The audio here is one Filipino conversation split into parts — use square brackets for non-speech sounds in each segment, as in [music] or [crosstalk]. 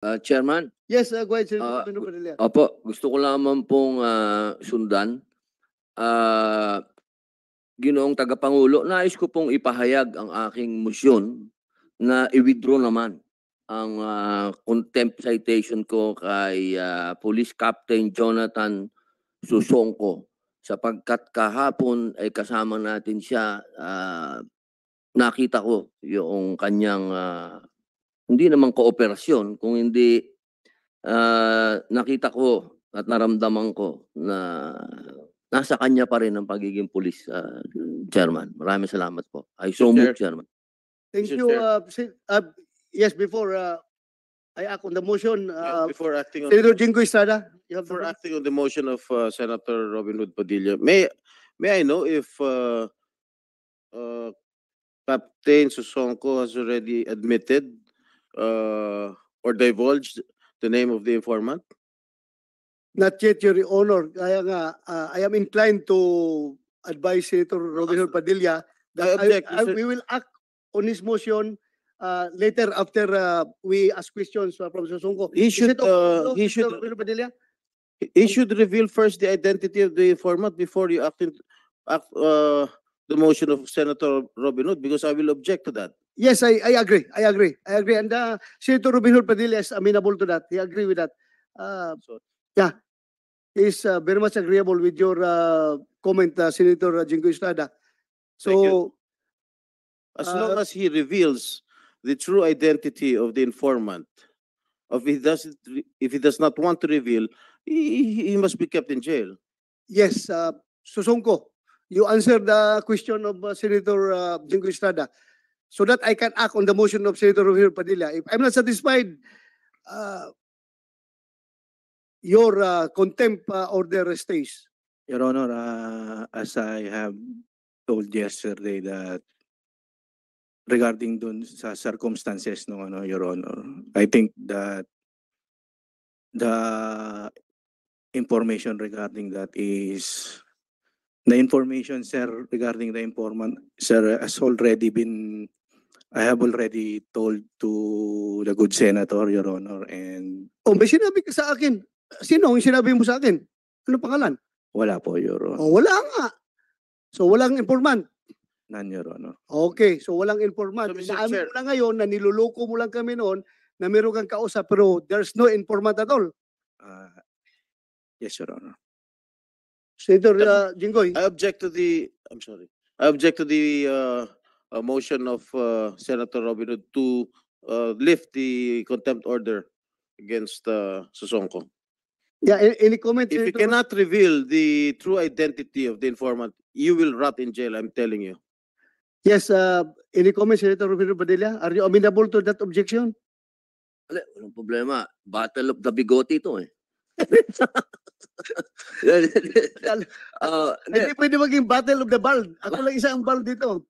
Uh, Chairman? Yes, uh, go ahead, Sir Ah, Manu gusto ko lamang pong ah, sundan. Ah, ginoong tagapangulo, nais ko pong ipahayag ang aking motion na i-withdraw naman ang ah, contempt citation ko kay ah, Police Captain Jonathan Susongko sapagkat kahapon ay kasama natin siya ah, nakita ko yung kanyang ah, hindi naman kooperasyon, kung hindi uh, nakita ko at naramdaman ko na nasa kanya pa rin ang pagiging police uh, ah, chairman. Maraming salamat po. I so much, chairman. Thank you. Uh, uh, yes, before uh, I act on the motion, uh, yes, before acting on Senator Jingo Estrada, you have before acting on the motion of uh, Senator Robin Hood Padilla, may may I know if uh, uh, Captain Susonko has already admitted uh, or divulged the name of the informant? Not yet, Your Honor. Uh, uh, I am inclined to advise Senator Rodrigo Padilla that object, I, I, we will act on his motion uh, later after uh, we ask questions from Mr. Sonko. He should, uh, he should, Rodrigo Padilla? He should reveal first the identity of the informant before you act, in, act uh, the motion of Senator Robin Hood because I will object to that. Yes, I, I agree. I agree. I agree. And uh, Senator Robin Hood Padilla is amenable to that. He agree with that. Uh, yeah, is uh, very much agreeable with your uh, comment, uh, Senator Jingo Estrada. So, as uh, long as he reveals the true identity of the informant, if he doesn't, if he does not want to reveal, he, he must be kept in jail. Yes, uh, Susongko, you answered the question of uh, Senator uh, Jingo Estrada. so that I can act on the motion of Senator Rogelio Padilla. If I'm not satisfied, uh, your uh, contempt uh, order stays. Your Honor, uh, as I have told yesterday that regarding dun sa circumstances no ano your honor i think that the information regarding that is the information sir regarding the informant sir has already been I have already told to the good senator, Your Honor, and... Oh, may sinabi ka sa akin. Sino ang sinabi mo sa akin? Ano pangalan? Wala po, Your Honor. Oh, wala nga. So walang informant. None, Your Honor. Okay, so walang informant. So, Naamin mo na ngayon na niloloko mo lang kami noon na meron kang kausap pero there's no informant at all. Uh, yes, Your Honor. Senator um, uh, Jinggoy. I object to the, I'm sorry, I object to the uh, a motion of uh, Senator Robin to uh, lift the contempt order against uh, Susonko. Yeah, any comment? If you cannot reveal the true identity of the informant, you will rot in jail, I'm telling you. Yes, uh, any comment, Senator Rufino Padilla? Are you amenable to that objection? Wala, walang problema. Battle of the bigote ito eh. [laughs] [laughs] uh, Hindi pwede maging battle of the bald. Ako lang isa ang bald dito.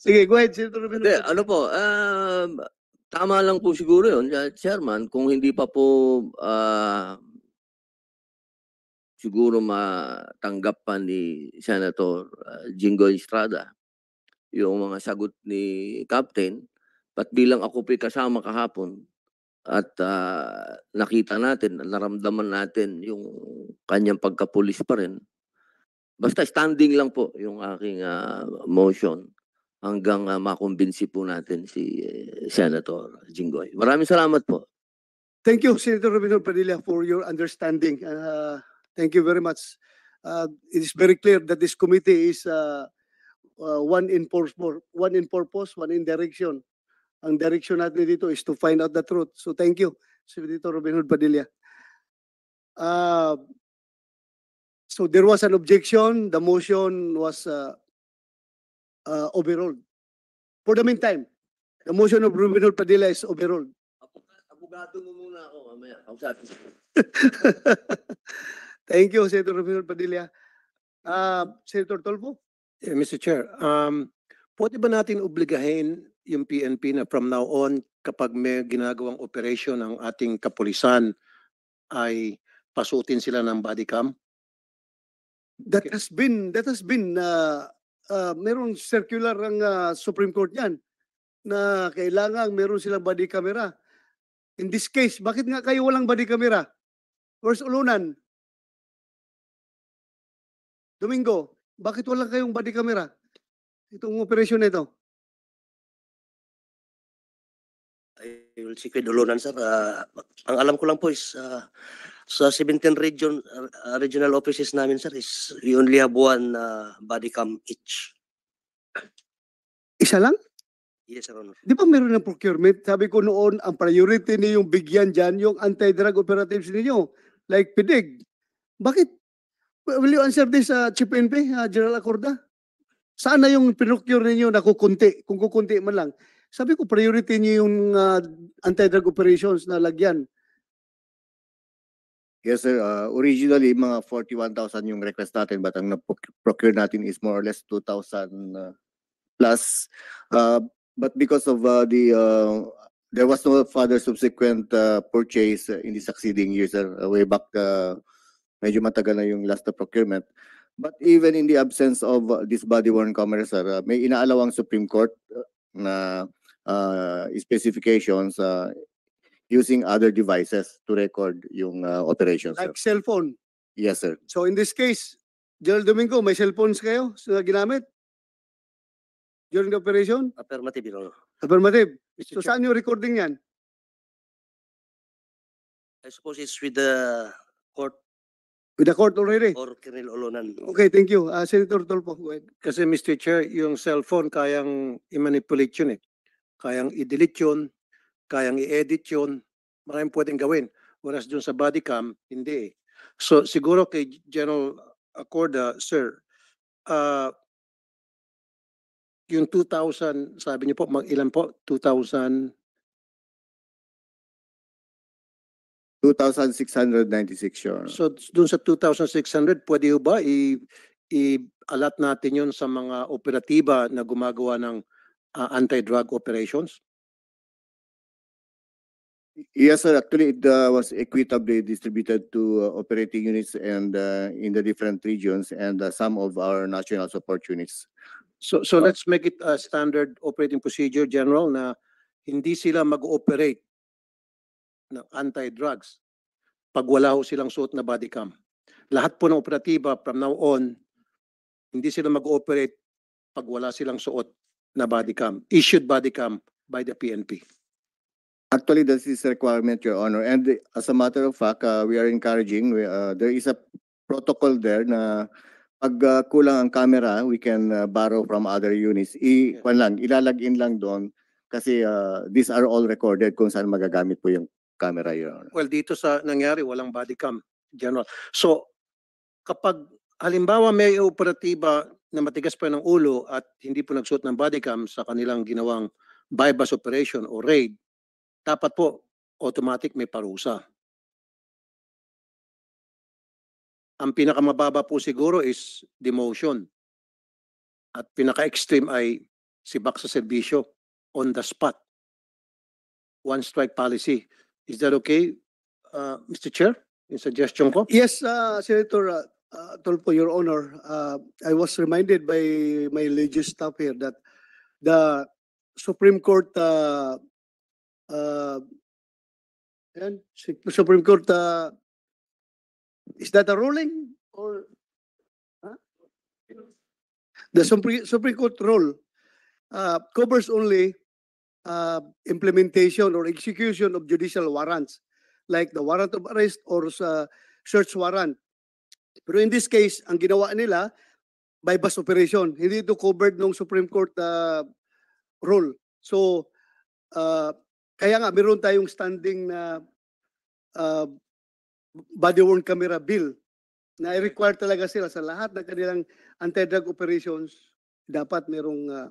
Sige, go ahead, Senator Romero. ano po, um, tama lang po siguro yun, uh, Chairman, kung hindi pa po uh, siguro matanggap pa ni Senator uh, Jingo Estrada yung mga sagot ni Captain, at bilang ako po'y kasama kahapon at uh, nakita natin, naramdaman natin yung kanyang pagkapulis pa rin. Basta standing lang po yung aking uh, motion hanggang uh, makumbinsi po natin si uh, Senator Jinggoy. Maraming salamat po. Thank you, Senator Robinson Padilla, for your understanding. Uh, thank you very much. Uh, it is very clear that this committee is uh, uh, one in purpose, one in purpose, one in direction. Ang direction natin dito is to find out the truth. So thank you, Senator Robinson Padilla. Uh, so there was an objection. The motion was uh, uh, ah, overruled. For the meantime, the motion of Rubenol Padilla is overruled. Abogado mo muna ako mamaya. [laughs] Thank you, Senator Rubenol Padilla. Uh, Senator Tolpo? Yeah, Mr. Chair, um, pwede ba natin obligahin yung PNP na from now on kapag may ginagawang operasyon ng ating kapulisan ay pasutin sila ng body cam? That Okay. has been, that has been uh, uh, merong circular ang uh, Supreme Court yan na kailangan meron silang body camera. In this case, bakit nga kayo walang body camera? Where's Ulunan? Domingo, bakit wala kayong body camera? Itong operasyon na ito. I will check with Ulunan, sir. Uh, ang alam ko lang po is uh, sa 17 region uh, regional offices namin sir is we only have one uh, body cam each. Isa lang? Yes, Sir Honor. Di ba meron ng procurement? Sabi ko noon, ang priority yung bigyan diyan yung anti-drug operatives ninyo, like PIDIG. Bakit? Will you answer this, uh, Chief NP, uh, General Acorda? sana yung procure niyo na kukunti, kung kukunti man lang? Sabi ko, priority niyo yung uh, anti-drug operations na lagyan Yes, sir. Uh, originally, mga 41,000 yung request natin but ang na-procure natin is more or less 2,000 uh, plus. Uh, but because of uh, the, uh, there was no further subsequent uh, purchase in the succeeding years, Uh, way back, uh, medyo matagal na yung last procurement. But even in the absence of uh, this body-worn camera, sir, uh, may inaalawang Supreme Court uh, na uh, specifications uh, using other devices to record yung uh, operations, sir. Like cellphone. Yes, sir. So in this case, General Domingo, may cellphones kayo na ginamit during the operation? Affirmative, Your Honor. Affirmative. Mr. So Chair. saan yung recording yan? I suppose it's with the court With the court already? or Colonel Olonan. Okay, thank you. Uh, Senator Tolpo, go ahead. Kasi Mr. Chair, yung cellphone kayang i-manipulate yun eh. Kayang i-delete yun, kayang i-edit yun, maraming pwedeng gawin. Whereas dun sa body cam, hindi. So siguro kay General Acorda, sir, uh, yung 2,000, sabi niyo po, mag ilan po? 2,000? 2,696, Your So dun sa 2,600, pwede ba i- i-alat natin yun sa mga operatiba na gumagawa ng uh, anti-drug operations? Yes, sir. Actually, it uh, was equitably distributed to uh, operating units and uh, in the different regions and uh, some of our national support units. So, so oh. let's make it a standard operating procedure, General, na hindi sila mag operate ng anti-drugs pag wala ho silang suot na body cam. Lahat po ng operatiba from now on, hindi sila mag operate pag wala silang suot na body cam, issued body cam by the PNP. Actually, this is a requirement, Your Honor. And as a matter of fact, uh, we are encouraging, we, uh, there is a protocol there na pag uh, kulang ang camera, we can uh, borrow from other units. I, yeah. lang, ilalagin lang doon kasi uh, these are all recorded kung saan magagamit po yung camera, Your Honor. Well, dito sa nangyari, walang body cam, General. So, kapag halimbawa may operatiba na matigas pa ng ulo at hindi po nagsuot ng body cam sa kanilang ginawang bypass operation o raid, dapat po automatic may parusa. Ang pinakamababa po siguro is demotion. At pinaka-extreme ay sibak sa serbisyo on the spot. One strike policy. Is that okay, uh, Mr. Chair? Yung suggestion ko? Yes, uh, Senator uh, uh, Tolpo, Your Honor. Uh, I was reminded by my religious staff here that the Supreme Court uh, uh, um, and Supreme Court, uh, is that a ruling or huh? the Supreme, Supreme Court rule uh, covers only uh, implementation or execution of judicial warrants, like the warrant of arrest or uh, search warrant. Pero in this case, ang ginawa nila, by bus operation. Hindi ito covered ng Supreme Court uh, rule. So, uh, kaya nga, meron tayong standing na uh, ah, body-worn camera bill na i-require talaga sila sa lahat ng kanilang anti-drug operations, dapat merong uh, ah,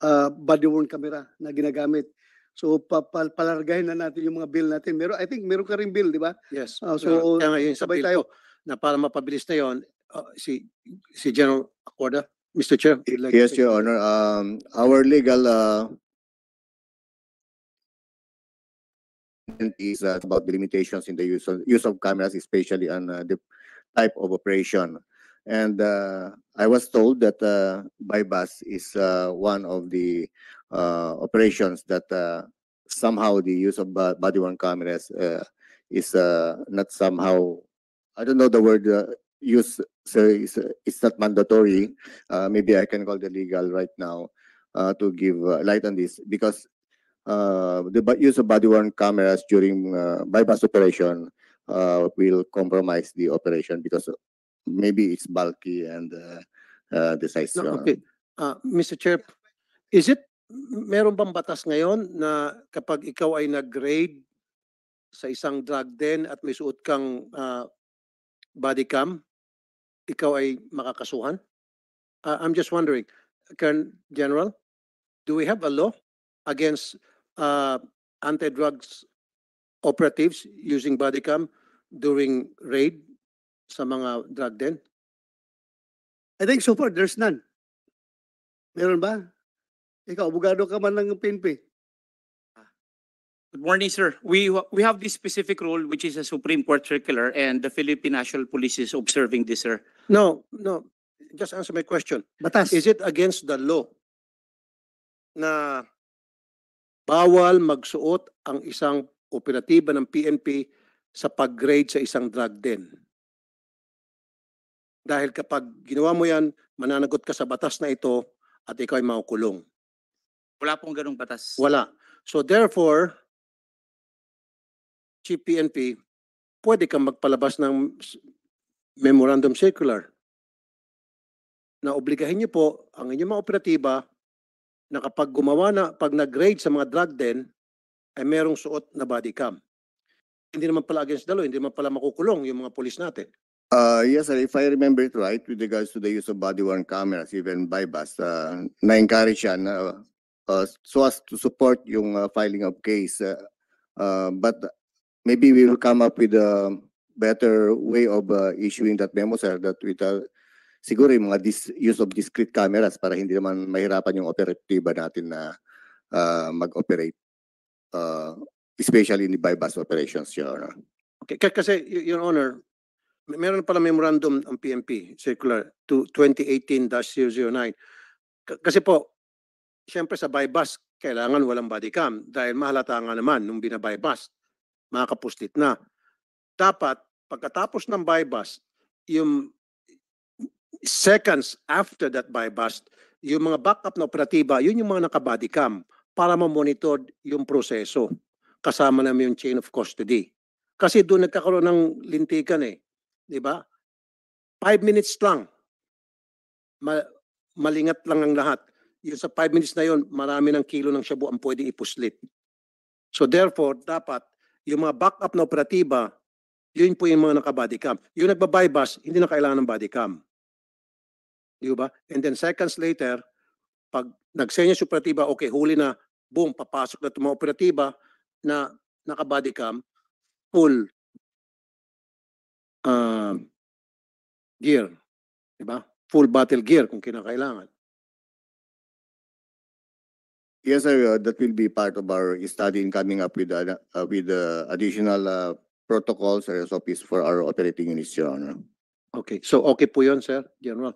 uh, ah, body-worn camera na ginagamit. So papalargahin na natin yung mga bill natin. Meron I think meron ka rin bill, di ba? Yes. Uh, so kaya ngayon, sabay tayo na para mapabilis na yon uh, si si General Acorda, Mr. Chair. Like yes, Your Honor. Um, our legal uh, is uh, about the limitations in the use of, use of cameras, especially on uh, the type of operation. And uh, I was told that uh, by bus is uh, one of the uh, operations that uh, somehow the use of body-worn cameras is not somehow, I don't know the word use, so it's, it's not mandatory. maybe I can call the legal right now to give light on this because uh, the use of body-worn cameras during uh, bypass operation uh, will compromise the operation because maybe it's bulky and uh, uh, the size. No, uh, okay. Uh, Mr. Chair, is it, meron bang batas ngayon na kapag ikaw ay nag-grade sa isang drug den at may suot kang uh, body cam, ikaw ay makakasuhan? Uh, I'm just wondering, Colonel General, do we have a law against uh, anti-drugs operatives using body cam during raid sa mga drug den? I think so far there's none. Meron ba? Ikaw, abogado ka man ng PNP. Good morning, sir. We we have this specific rule which is a Supreme Court circular and the Philippine National Police is observing this, sir. No, no. Just answer my question. Batas. Is it against the law na bawal magsuot ang isang operatiba ng PNP sa pag-grade sa isang drug den. Dahil kapag ginawa mo yan, mananagot ka sa batas na ito at ikaw ay makukulong. Wala pong ganong batas. Wala. So therefore, Chief PNP, pwede kang magpalabas ng memorandum circular na obligahin niyo po ang inyong mga operatiba na kapag gumawa na, pag nag-raid sa mga drug den, ay merong suot na body cam. Hindi naman pala against the law, hindi naman pala makukulong yung mga polis natin. Uh, yes, sir. If I remember it right, with regards to the use of body-worn cameras, even by bus, uh, na-encourage yan uh, uh, so as to support yung uh, filing of case. Uh, uh, but maybe we will come up with a better way of uh, issuing that memo, sir, that with uh, siguro yung mga dis- use of discrete cameras para hindi naman mahirapan yung operatiba natin na uh, mag-operate uh, especially in the bypass operations your honor. Okay, kasi your honor meron pala memorandum ang PMP circular 2018-009 kasi po siyempre sa bypass kailangan walang body cam dahil mahalata nga naman nung binabypass makakapustit na dapat pagkatapos ng bypass yung seconds after that by bust, yung mga backup na operatiba, yun yung mga naka-body cam para ma-monitor yung proseso kasama namin yung chain of custody. Kasi doon nagkakaroon ng lintikan eh. Di ba? Five minutes lang. Ma malingat lang ang lahat. Yung sa five minutes na yon marami ng kilo ng shabu ang pwedeng ipuslit. So therefore, dapat yung mga backup na operatiba, yun po yung mga naka-body cam. Yung nagba-bypass, hindi na kailangan ng body cam. Di ba? And then seconds later, pag nagsenya sa operatiba, okay, huli na, boom, papasok na itong operatiba na naka-body cam, full uh, gear. Di ba? Full battle gear kung kinakailangan. Yes, sir. Uh, that will be part of our study in coming up with uh, uh with uh, additional uh, protocols or SOPs for our operating units, Your Honor. Okay. So okay po yun, sir, General.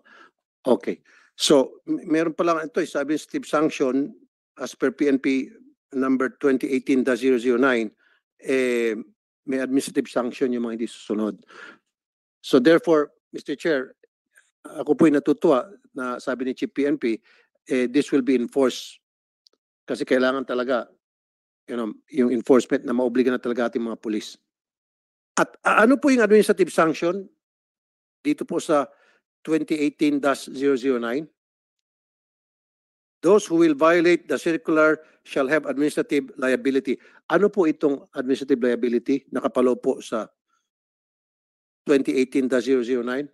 Okay. So, meron pa lang ito, eh, sabi Steve Sanction, as per PNP number 2018-009, eh, may administrative sanction yung mga hindi susunod. So therefore, Mr. Chair, ako po'y natutuwa na sabi ni Chief PNP, eh, this will be enforced kasi kailangan talaga you know, yung enforcement na maobliga na talaga ating mga pulis. At ano po yung administrative sanction dito po sa 2018-009, those who will violate the circular shall have administrative liability. Ano po itong administrative liability nakapalo po sa 2018-009?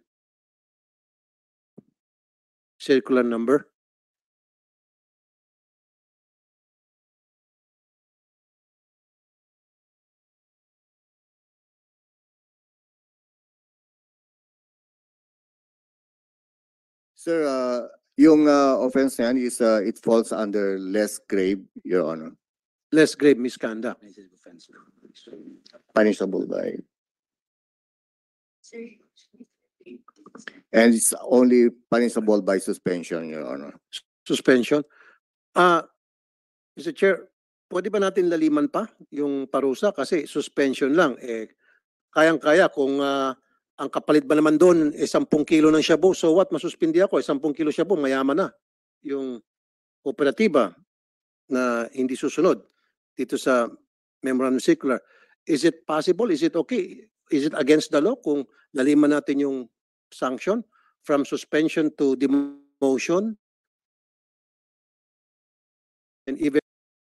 Circular number? Sir, uh, yung uh, offense na yan is uh, it falls under less grave, Your Honor. Less grave misconduct. Punishable by. And it's only punishable by suspension, Your Honor. Suspension. Ah, Mr. Chair, pwede ba natin laliman pa yung parusa? Kasi suspension lang. Eh, kayang-kaya kung ah, ang kapalit ba naman doon, eh, 10 kilo ng shabu. So what, masuspindi ako, eh, 10 kilo shabu, mayaman na yung kooperatiba na hindi susunod dito sa memorandum circular. Is it possible? Is it okay? Is it against the law kung laliman natin yung sanction from suspension to demotion and even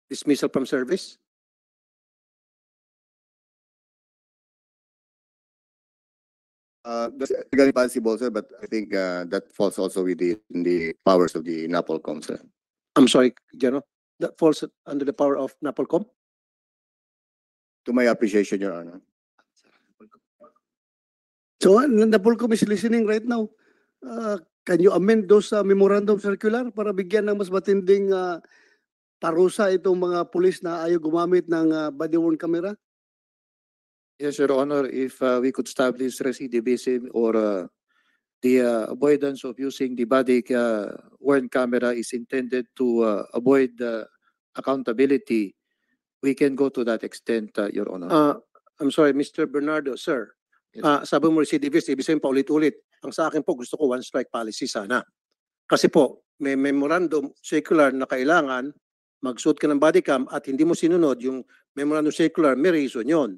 dismissal from service? Uh, that's legally possible, sir, but I think uh, that falls also within the powers of the NAPOLCOM, sir. I'm sorry, General. That falls under the power of NAPOLCOM? To my appreciation, Your Honor. So, uh, NAPOLCOM is listening right now. Uh, can you amend those uh, memorandum circular para bigyan ng mas matinding uh, parusa itong mga pulis na ayaw gumamit ng uh, body-worn camera? Yes, Your Honor, if uh, we could establish recidivism or uh, the uh, avoidance of using the body uh, worn camera is intended to uh, avoid uh, accountability, we can go to that extent, uh, Your Honor. Uh, I'm sorry, Mr. Bernardo, sir. Yes. Ah, sabi mo recidivist, ibig sabihin paulit-ulit. Ang sa akin po, gusto ko one strike policy sana. Kasi po, may memorandum circular na kailangan magsuot ka ng body cam at hindi mo sinunod yung memorandum circular, may reason yun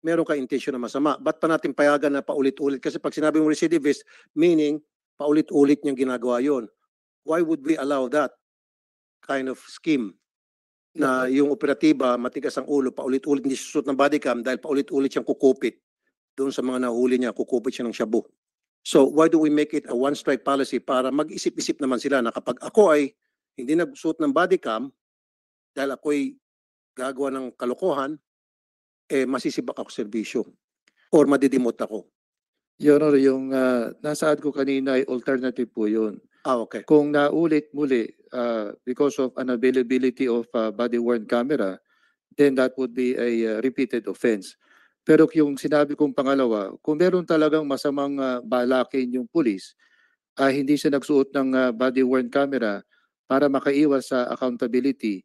meron ka intention na masama. Ba't pa natin payagan na paulit-ulit? Kasi pag sinabi mo recidivist, meaning paulit-ulit niyang ginagawa yon. Why would we allow that kind of scheme? na yung operatiba, matigas ang ulo, paulit-ulit hindi susot ng body cam dahil paulit-ulit siyang kukupit doon sa mga nahuli niya, kukupit siya ng shabu. So why do we make it a one-strike policy para mag-isip-isip naman sila na kapag ako ay hindi nagsuot ng body cam dahil ay gagawa ng kalokohan, eh, masisibak ako serbisyo or madidimot ako. Your Honor, yung uh, nasaad ko kanina ay alternative po yun. Ah, okay. Kung naulit muli uh, because of an availability of uh, body-worn camera, then that would be a uh, repeated offense. Pero yung sinabi kong pangalawa, kung meron talagang masamang uh, balakin yung pulis, uh, hindi siya nagsuot ng uh, body-worn camera para makaiwas sa accountability,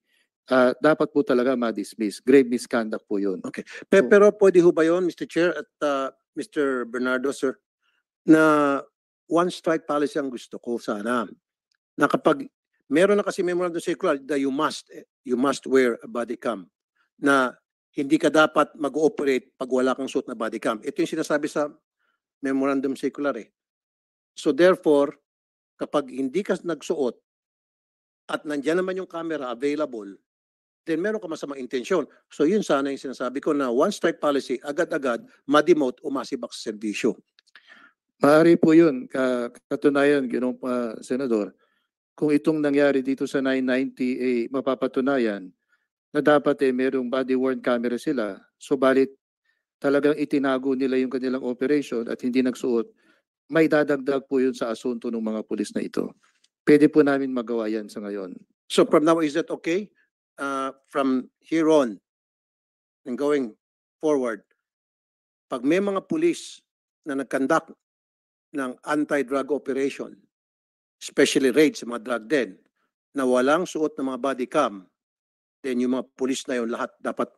ah, dapat po talaga ma-dismiss. Grave misconduct po yun. Okay. Pe- Oo. pero pwede ho ba yun, Mr. Chair at uh, ah, Mr. Bernardo, sir, na one strike policy ang gusto ko sana. Na kapag meron na kasi memorandum circular that you must eh, you must wear a body cam na hindi ka dapat mag-ooperate pag wala kang suit na body cam. Ito yung sinasabi sa memorandum circular eh. So therefore, kapag hindi ka nagsuot at nandiyan naman yung camera available, then meron ka masamang intensyon. So yun sana yung sinasabi ko na one strike policy, agad-agad, ma-demote o masibak sa serbisyo. Maaari po yun. Katunayan, ginong uh, ah, Senador, kung itong nangyari dito sa 990 ay eh, mapapatunayan na dapat eh merong body-worn camera sila. So balit talagang itinago nila yung kanilang operation at hindi nagsuot, may dadagdag po yun sa asunto ng mga pulis na ito. Pwede po namin magawa yan sa ngayon. So from now, is that okay? uh, from here on and going forward, pag may mga pulis na nagkandak ng anti-drug operation, especially raids sa mga drug den, na walang suot ng mga body cam, then yung mga pulis na yun lahat dapat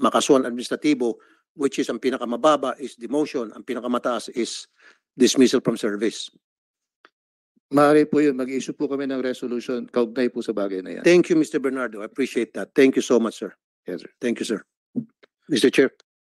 makasuhan administratibo, which is ang pinakamababa is demotion, ang pinakamataas is dismissal from service. Maaari po yun, mag-issue po kami ng resolution kaugnay po sa bagay na yan. Thank you, Mr. Bernardo. I appreciate that. Thank you so much, sir. Yes, sir. Thank you, sir. Mr. Chair.